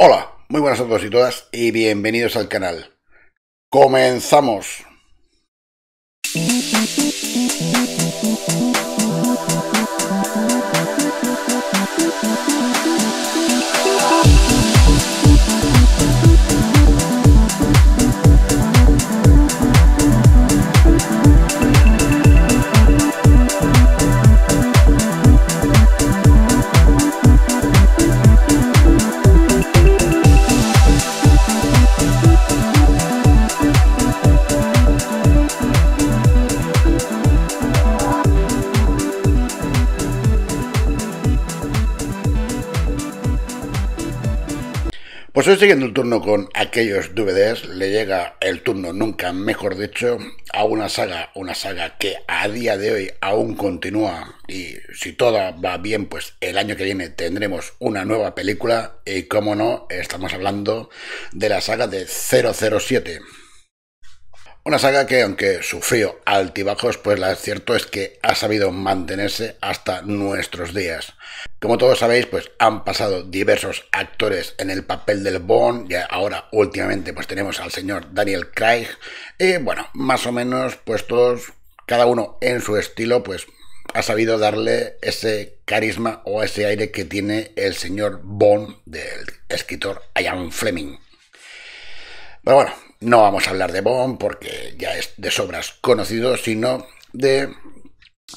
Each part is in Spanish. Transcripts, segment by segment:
Hola, muy buenas a todos y todas y bienvenidos al canal. ¡Comenzamos! estoy siguiendo el turno con aquellos DVDs, le llega el turno, nunca mejor dicho, a una saga, una saga que a día de hoy aún continúa y si todo va bien, pues el año que viene tendremos una nueva película y como no, estamos hablando de la saga de 007. Una saga que, aunque sufrió altibajos, pues la cierto es que ha sabido mantenerse hasta nuestros días. Como todos sabéis, pues han pasado diversos actores en el papel del Bond, y ahora últimamente pues tenemos al señor Daniel Craig, y bueno, más o menos pues todos, cada uno en su estilo, pues ha sabido darle ese carisma o ese aire que tiene el señor Bond del escritor Ian Fleming. Pero bueno, no vamos a hablar de Bond porque ya es de sobras conocido, sino de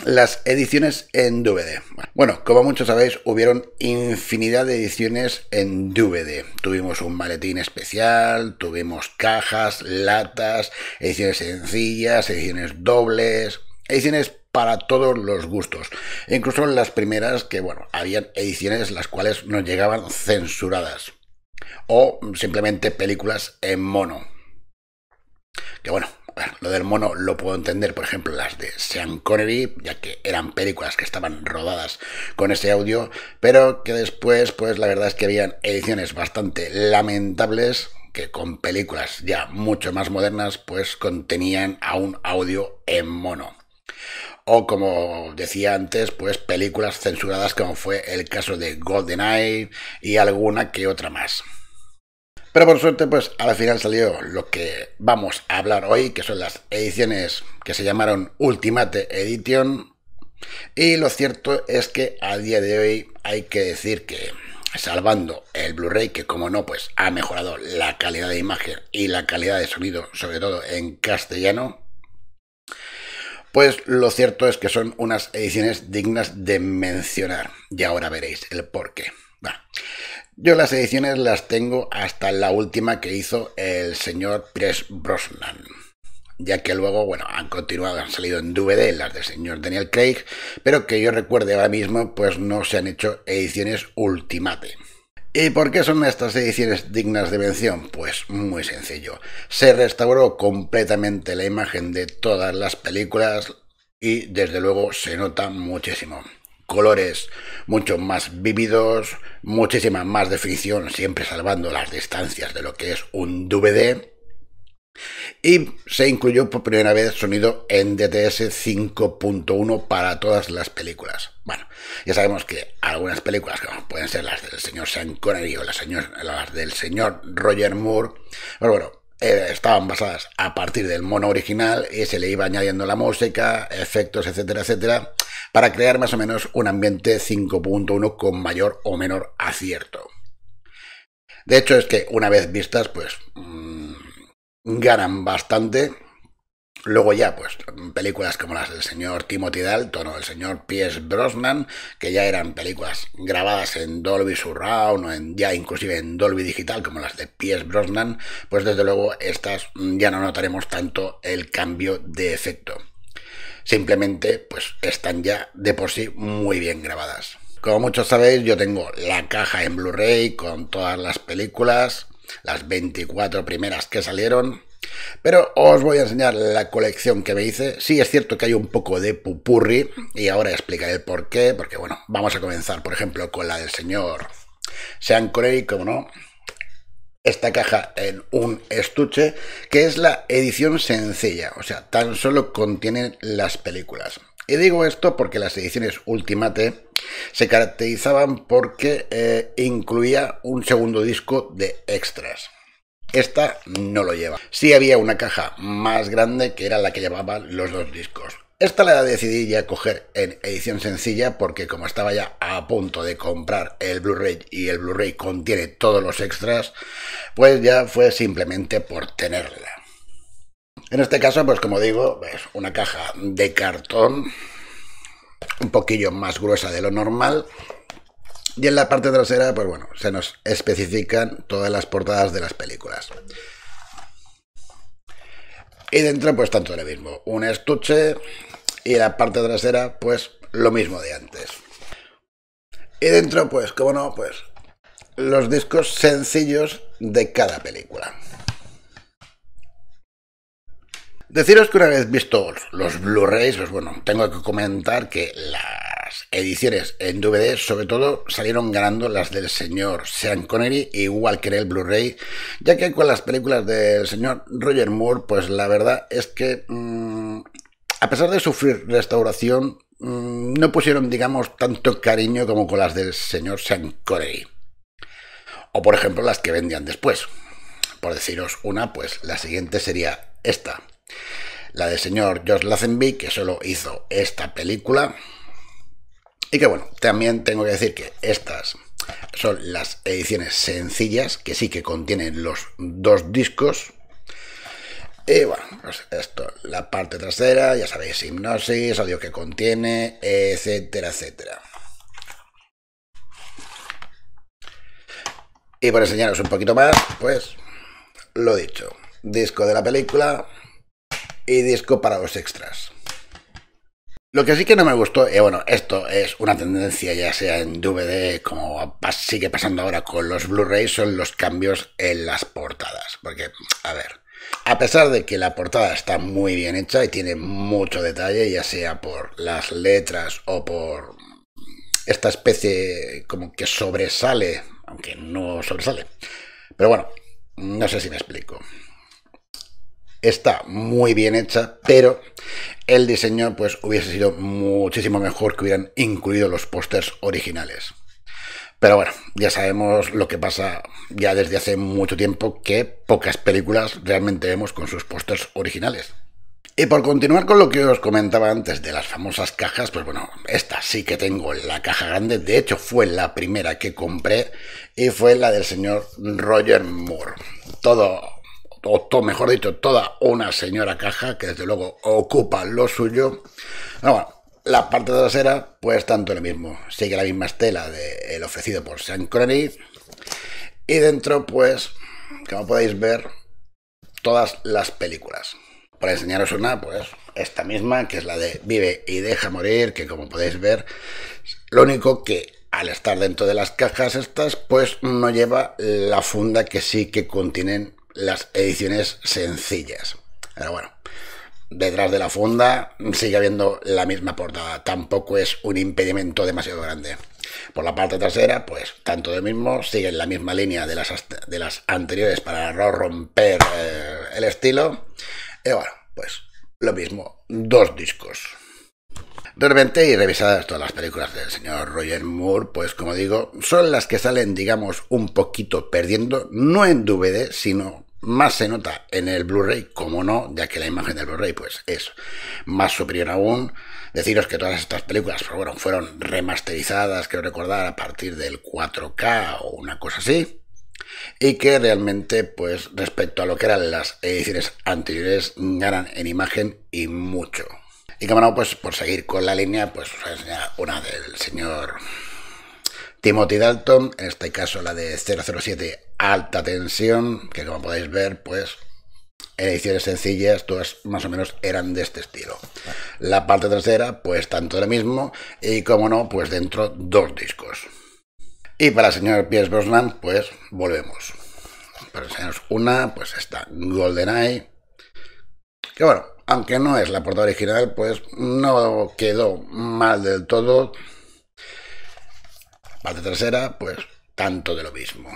las ediciones en DVD. Bueno, como muchos sabéis, hubieron infinidad de ediciones en DVD. Tuvimos un maletín especial, tuvimos cajas, latas, ediciones sencillas, ediciones dobles, ediciones para todos los gustos. incluso las primeras que, bueno, habían ediciones las cuales nos llegaban censuradas o simplemente películas en mono. Que bueno, lo del mono lo puedo entender, por ejemplo, las de Sean Connery, ya que eran películas que estaban rodadas con ese audio, pero que después, pues la verdad es que habían ediciones bastante lamentables que con películas ya mucho más modernas, pues contenían a un audio en mono. O como decía antes, pues películas censuradas como fue el caso de GoldenEye y alguna que otra más. Pero por suerte, pues al final salió lo que vamos a hablar hoy, que son las ediciones que se llamaron Ultimate Edition. Y lo cierto es que a día de hoy hay que decir que, salvando el Blu-ray, que como no, pues ha mejorado la calidad de imagen y la calidad de sonido, sobre todo en castellano, pues lo cierto es que son unas ediciones dignas de mencionar. Y ahora veréis el porqué. Bueno, yo las ediciones las tengo hasta la última que hizo el señor Pierce Brosnan. Ya que luego, bueno, han continuado, han salido en DVD las del señor Daniel Craig, pero que yo recuerde ahora mismo, pues no se han hecho ediciones ultimate. ¿Y por qué son estas ediciones dignas de mención? Pues muy sencillo. Se restauró completamente la imagen de todas las películas y desde luego se nota muchísimo colores mucho más vívidos, muchísima más definición, siempre salvando las distancias de lo que es un DVD. Y se incluyó por primera vez sonido en DTS 5.1 para todas las películas. Bueno, ya sabemos que algunas películas, como pueden ser las del señor Sean Connery o las, las del señor Roger Moore, pero bueno, eh, estaban basadas a partir del mono original y se le iba añadiendo la música, efectos, etcétera, etcétera, para crear más o menos un ambiente 5.1 con mayor o menor acierto. De hecho, es que una vez vistas, pues mm, ganan bastante Luego ya, pues, películas como las del señor Timothy Dalton o el señor Pierce Brosnan, que ya eran películas grabadas en Dolby Surround o en, ya inclusive en Dolby Digital, como las de Pierce Brosnan, pues desde luego estas mm, ya no notaremos tanto el cambio de efecto. Simplemente, pues, están ya de por sí muy bien grabadas. Como muchos sabéis, yo tengo la caja en Blu-ray con todas las películas, las 24 primeras que salieron, pero os voy a enseñar la colección que me hice. Sí es cierto que hay un poco de pupurri y ahora explicaré por qué, porque bueno, vamos a comenzar por ejemplo con la del señor Sean Corey, como no, esta caja en un estuche que es la edición sencilla, o sea, tan solo contienen las películas. Y digo esto porque las ediciones Ultimate se caracterizaban porque eh, incluía un segundo disco de extras. Esta no lo lleva. Sí había una caja más grande que era la que llevaban los dos discos. Esta la decidí ya coger en edición sencilla porque como estaba ya a punto de comprar el Blu-ray y el Blu-ray contiene todos los extras, pues ya fue simplemente por tenerla. En este caso, pues como digo, es una caja de cartón un poquillo más gruesa de lo normal y en la parte trasera, pues bueno, se nos especifican todas las portadas de las películas. Y dentro, pues tanto lo mismo. Un estuche y la parte trasera, pues lo mismo de antes. Y dentro, pues, como no, pues los discos sencillos de cada película. Deciros que una vez visto los Blu-rays, pues bueno, tengo que comentar que la ediciones en DVD, sobre todo, salieron ganando las del señor Sean Connery, igual que el Blu-ray, ya que con las películas del señor Roger Moore, pues la verdad es que, mm, a pesar de sufrir restauración, mm, no pusieron, digamos, tanto cariño como con las del señor Sean Connery. O, por ejemplo, las que vendían después. Por deciros una, pues la siguiente sería esta. La del señor George Lazenby, que solo hizo esta película, y que bueno, también tengo que decir que estas son las ediciones sencillas, que sí que contienen los dos discos. Y bueno, pues esto, la parte trasera, ya sabéis, hipnosis, audio que contiene, etcétera, etcétera. Y por enseñaros un poquito más, pues lo dicho, disco de la película y disco para los extras. Lo que sí que no me gustó, y eh, bueno, esto es una tendencia ya sea en DVD como sigue pasando ahora con los Blu-rays, son los cambios en las portadas. Porque, a ver, a pesar de que la portada está muy bien hecha y tiene mucho detalle, ya sea por las letras o por esta especie como que sobresale, aunque no sobresale. Pero bueno, no sé si me explico está muy bien hecha, pero el diseño pues hubiese sido muchísimo mejor que hubieran incluido los pósters originales. Pero bueno, ya sabemos lo que pasa ya desde hace mucho tiempo que pocas películas realmente vemos con sus pósters originales. Y por continuar con lo que os comentaba antes de las famosas cajas, pues bueno, esta sí que tengo la caja grande, de hecho fue la primera que compré y fue la del señor Roger Moore. Todo o mejor dicho, toda una señora caja, que desde luego ocupa lo suyo. la parte trasera, pues tanto lo mismo. Sigue la misma estela del ofrecido por Sean Crony Y dentro, pues, como podéis ver, todas las películas. Para enseñaros una, pues, esta misma, que es la de Vive y deja morir, que como podéis ver, lo único que al estar dentro de las cajas estas, pues no lleva la funda que sí que contienen las ediciones sencillas. Pero bueno, detrás de la funda sigue habiendo la misma portada, tampoco es un impedimento demasiado grande. Por la parte trasera, pues tanto de mismo, en la misma línea de las, de las anteriores para no romper eh, el estilo. Y bueno, pues lo mismo, dos discos repente, y revisadas todas las películas del señor Roger Moore, pues como digo, son las que salen, digamos, un poquito perdiendo, no en DVD, sino más se nota en el Blu-ray, como no, ya que la imagen del Blu-ray pues es más superior aún. Deciros que todas estas películas pues, bueno, fueron remasterizadas, creo recordar, a partir del 4K o una cosa así. Y que realmente, pues respecto a lo que eran las ediciones anteriores, ganan en imagen y mucho. Y como no, pues por seguir con la línea, pues una del señor Timothy Dalton, en este caso la de 007 Alta Tensión, que como podéis ver, pues ediciones sencillas, todas más o menos eran de este estilo. La parte trasera, pues tanto de lo mismo, y como no, pues dentro dos discos. Y para el señor Pierce Brosnan, pues volvemos. Para enseñaros una, pues esta GoldenEye. Que bueno, aunque no es la portada original, pues no quedó mal del todo. Parte trasera, pues tanto de lo mismo.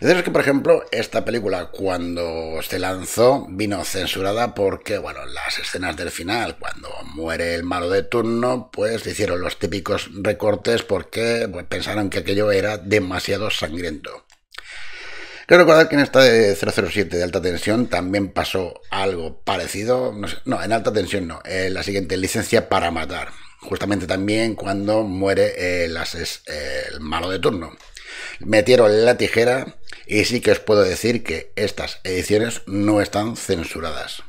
Es que, por ejemplo, esta película cuando se lanzó vino censurada porque, bueno, las escenas del final, cuando muere el malo de turno, pues hicieron los típicos recortes porque pues, pensaron que aquello era demasiado sangriento. Quiero recordar que en esta de 007 de alta tensión también pasó algo parecido. No, en alta tensión no. en la siguiente, licencia para matar. Justamente también cuando muere el eh, ases, eh, el malo de turno. Metieron la tijera y sí que os puedo decir que estas ediciones no están censuradas.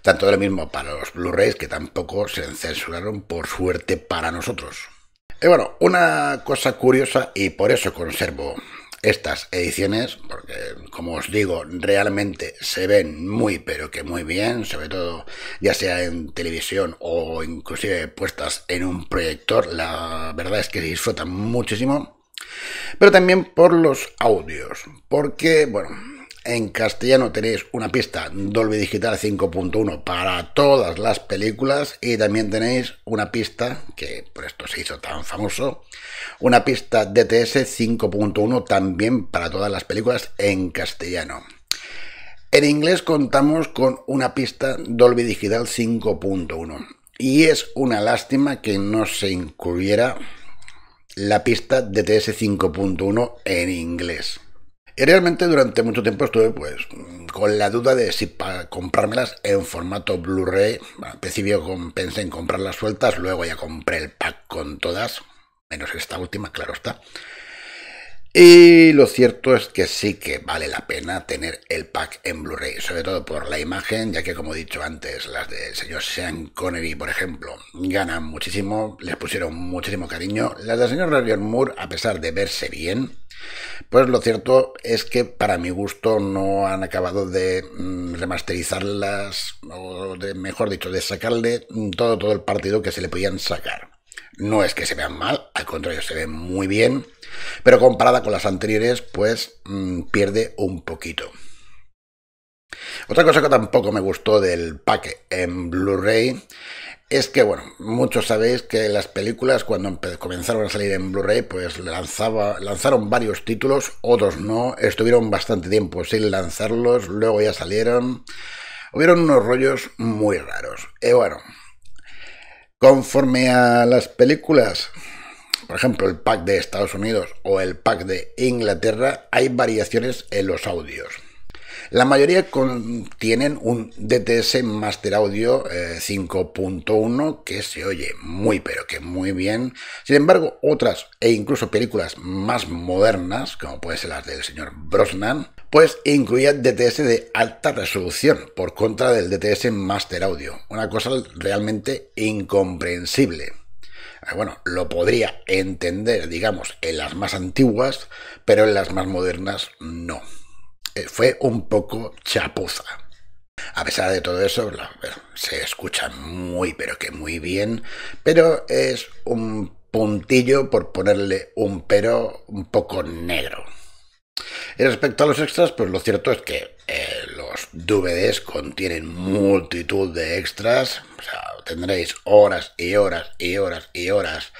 Tanto de lo mismo para los Blu-rays que tampoco se censuraron por suerte para nosotros. Y bueno, una cosa curiosa y por eso conservo estas ediciones, porque como os digo, realmente se ven muy pero que muy bien, sobre todo ya sea en televisión o inclusive puestas en un proyector, la verdad es que se disfrutan muchísimo. Pero también por los audios, porque, bueno, en castellano tenéis una pista Dolby Digital 5.1 para todas las películas y también tenéis una pista, que por esto se hizo tan famoso, una pista DTS 5.1 también para todas las películas en castellano. En inglés contamos con una pista Dolby Digital 5.1 y es una lástima que no se incluyera la pista DTS 5.1 en inglés. Y realmente durante mucho tiempo estuve pues con la duda de si para comprármelas en formato Blu-ray, al principio pensé en comprarlas sueltas, luego ya compré el pack con todas, menos esta última, claro está. Y lo cierto es que sí que vale la pena tener el pack en Blu-ray, sobre todo por la imagen, ya que como he dicho antes, las del señor Sean Connery, por ejemplo, ganan muchísimo, les pusieron muchísimo cariño. Las del señor Robert Moore, a pesar de verse bien, pues lo cierto es que para mi gusto no han acabado de mm, remasterizarlas, o mejor dicho, de sacarle todo, todo el partido que se le podían sacar. No es que se vean mal, al contrario, se ven muy bien, pero comparada con las anteriores, pues mm, pierde un poquito. Otra cosa que tampoco me gustó del pack en Blu-ray es que, bueno, muchos sabéis que las películas cuando comenzaron a salir en Blu-ray, pues lanzaba, lanzaron varios títulos, otros no, estuvieron bastante tiempo sin lanzarlos, luego ya salieron. Hubieron unos rollos muy raros. Y bueno, conforme a las películas, por ejemplo, el pack de Estados Unidos o el pack de Inglaterra, hay variaciones en los audios. La mayoría contienen un DTS Master Audio 5.1 eh, que se oye muy pero que muy bien. Sin embargo, otras e incluso películas más modernas, como puede ser las del señor Brosnan, pues incluía DTS de alta resolución por contra del DTS Master Audio, una cosa realmente incomprensible ah, bueno, lo podría entender, digamos, en las más antiguas, pero en las más modernas no. Eh, fue un poco chapuza. A pesar de todo eso, eh, se escucha muy, pero que muy bien, pero es un puntillo por ponerle un pero un poco negro. Y respecto a los extras, pues lo cierto es que eh, los DVDs contienen multitud de extras. O sea, tendréis horas y horas y horas y horas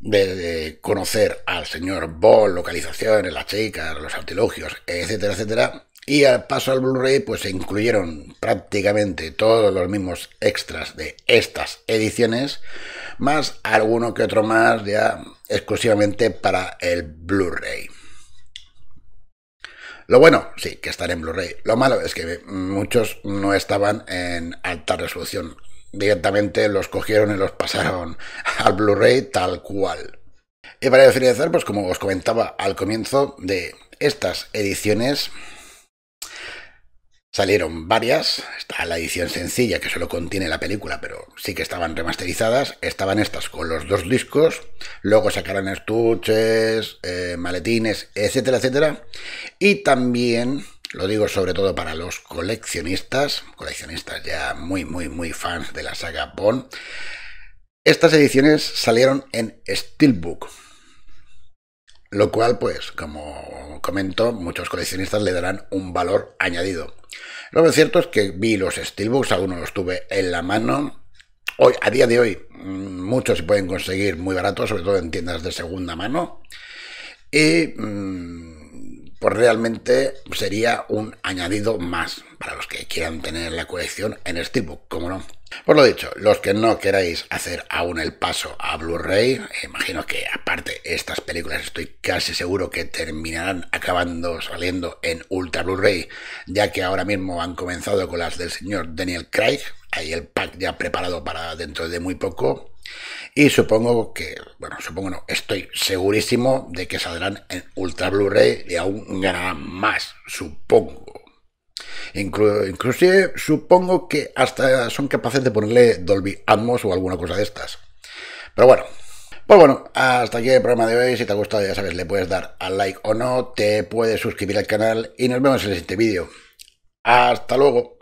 de, conocer al señor Ball, localizaciones, las chicas, los antilogios, etcétera, etcétera. Y al paso al Blu-ray, pues se incluyeron prácticamente todos los mismos extras de estas ediciones, más alguno que otro más ya exclusivamente para el Blu-ray. Lo bueno, sí, que estar en Blu-ray. Lo malo es que muchos no estaban en alta resolución, directamente los cogieron y los pasaron al Blu-ray tal cual. Y para finalizar, pues como os comentaba al comienzo de estas ediciones, salieron varias. Está la edición sencilla que solo contiene la película, pero sí que estaban remasterizadas. Estaban estas con los dos discos. Luego sacaron estuches, eh, maletines, etcétera, etcétera. Y también lo digo sobre todo para los coleccionistas, coleccionistas ya muy, muy, muy fans de la saga Bond. Estas ediciones salieron en Steelbook, lo cual, pues, como comento, muchos coleccionistas le darán un valor añadido. Lo que es cierto es que vi los Steelbooks, algunos los tuve en la mano. Hoy, a día de hoy, mm, muchos se pueden conseguir muy baratos, sobre todo en tiendas de segunda mano. Y mm, pues realmente sería un añadido más para los que quieran tener la colección en Steelbook, como no. Por pues lo dicho, los que no queráis hacer aún el paso a Blu-ray, eh, imagino que aparte estas películas estoy casi seguro que terminarán acabando saliendo en Ultra Blu-ray, ya que ahora mismo han comenzado con las del señor Daniel Craig, ahí el pack ya preparado para dentro de muy poco, y supongo que, bueno, supongo no, estoy segurísimo de que saldrán en Ultra Blu-ray y aún ganarán más, supongo. incluso inclusive supongo que hasta son capaces de ponerle Dolby Atmos o alguna cosa de estas. Pero bueno, pues bueno, hasta aquí el programa de hoy. Si te ha gustado, ya sabes, le puedes dar al like o no, te puedes suscribir al canal y nos vemos en el siguiente vídeo. Hasta luego.